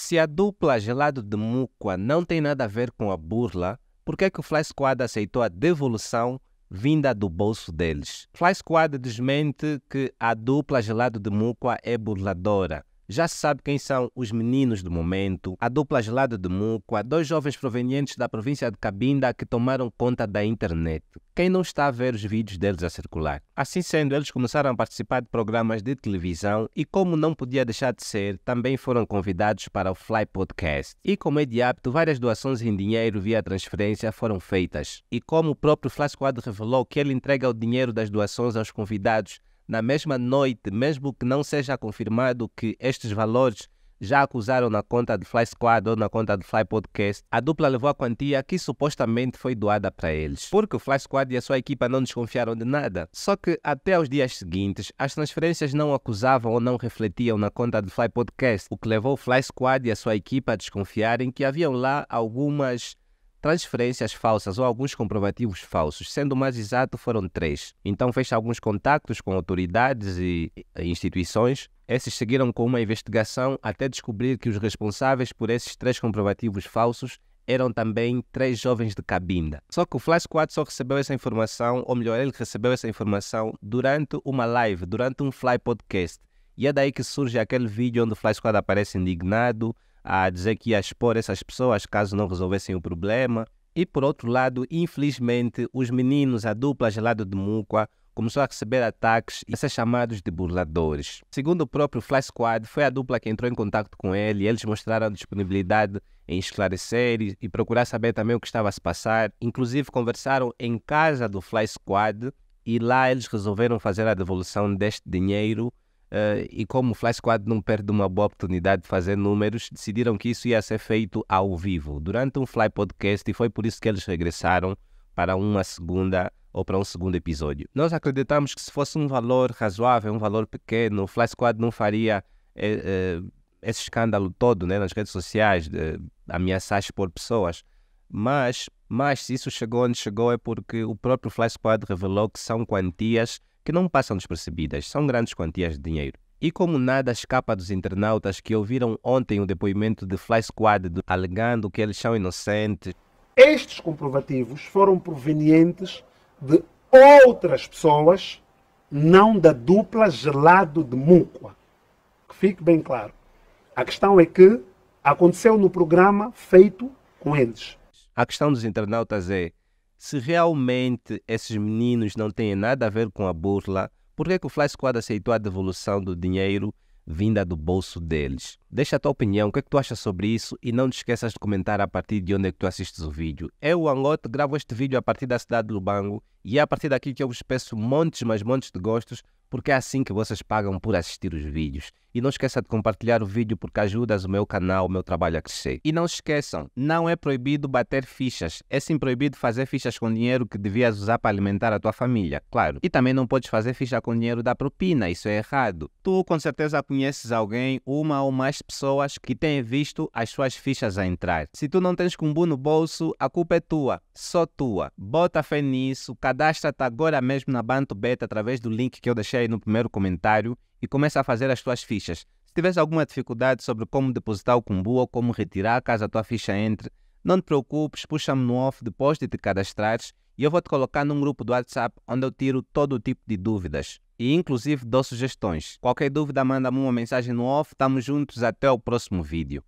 Se a dupla Gelado de Mucua não tem nada a ver com a burla, por que, é que o Fly Squad aceitou a devolução vinda do bolso deles? Fly Squad desmente que a dupla Gelado de Mucua é burladora. Já se sabe quem são os meninos do momento, a dupla gelada de Muco, dois jovens provenientes da província de Cabinda que tomaram conta da internet. Quem não está a ver os vídeos deles a circular? Assim sendo, eles começaram a participar de programas de televisão e, como não podia deixar de ser, também foram convidados para o Fly Podcast. E, como é de hábito, várias doações em dinheiro via transferência foram feitas. E, como o próprio Fly Squad revelou que ele entrega o dinheiro das doações aos convidados na mesma noite, mesmo que não seja confirmado que estes valores já acusaram na conta de Fly Squad ou na conta de Fly Podcast, a dupla levou a quantia que supostamente foi doada para eles. Porque o Fly Squad e a sua equipa não desconfiaram de nada. Só que até aos dias seguintes, as transferências não acusavam ou não refletiam na conta de Fly Podcast, o que levou o Fly Squad e a sua equipa a desconfiarem que haviam lá algumas Transferências falsas ou alguns comprovativos falsos, sendo mais exato, foram três. Então fez alguns contactos com autoridades e instituições. Esses seguiram com uma investigação até descobrir que os responsáveis por esses três comprovativos falsos eram também três jovens de Cabinda. Só que o Flash 4 só recebeu essa informação, ou melhor, ele recebeu essa informação durante uma live, durante um Fly Podcast. E é daí que surge aquele vídeo onde o Flash Squad aparece indignado, a dizer que ia expor essas pessoas caso não resolvessem o problema. E por outro lado, infelizmente, os meninos, a dupla gelado de Mukwa, começou a receber ataques e a ser chamados de burladores. Segundo o próprio Fly Squad, foi a dupla que entrou em contato com ele e eles mostraram disponibilidade em esclarecer e procurar saber também o que estava a se passar. Inclusive, conversaram em casa do Fly Squad e lá eles resolveram fazer a devolução deste dinheiro Uh, e como o Flash Squad não perde uma boa oportunidade de fazer números, decidiram que isso ia ser feito ao vivo, durante um Fly Podcast, e foi por isso que eles regressaram para uma segunda ou para um segundo episódio. Nós acreditamos que se fosse um valor razoável, um valor pequeno, o Fly Squad não faria eh, eh, esse escândalo todo né, nas redes sociais, de ameaçar por pessoas. Mas, mas se isso chegou onde chegou é porque o próprio Fly Squad revelou que são quantias que não passam despercebidas, são grandes quantias de dinheiro. E como nada escapa dos internautas que ouviram ontem o depoimento de Fly Squad alegando que eles são inocentes. Estes comprovativos foram provenientes de outras pessoas, não da dupla Gelado de Mucua. Que fique bem claro. A questão é que aconteceu no programa feito com eles. A questão dos internautas é se realmente esses meninos não têm nada a ver com a burla, por que, é que o Fly Squad aceitou a devolução do dinheiro vinda do bolso deles? Deixa a tua opinião, o que é que tu achas sobre isso e não te esqueças de comentar a partir de onde é que tu assistes o vídeo. Eu, Angote, gravo este vídeo a partir da cidade de Lubango e é a partir daqui que eu vos peço montes, mas montes de gostos porque é assim que vocês pagam por assistir os vídeos. E não esqueça de compartilhar o vídeo porque ajudas o meu canal, o meu trabalho a crescer. E não esqueçam, não é proibido bater fichas. É sim proibido fazer fichas com dinheiro que devias usar para alimentar a tua família, claro. E também não podes fazer ficha com dinheiro da propina, isso é errado. Tu com certeza conheces alguém, uma ou mais pessoas que têm visto as suas fichas a entrar. Se tu não tens cumbu no bolso, a culpa é tua, só tua. Bota fé nisso, cadastra-te agora mesmo na Banto Beta através do link que eu deixei deixa aí no primeiro comentário e começa a fazer as tuas fichas. Se tiveres alguma dificuldade sobre como depositar o Kumbu ou como retirar caso a tua ficha entre, não te preocupes, puxa-me no off depois de te cadastrares e eu vou te colocar num grupo do WhatsApp onde eu tiro todo o tipo de dúvidas e inclusive dou sugestões. Qualquer dúvida manda-me uma mensagem no off, estamos juntos até o próximo vídeo.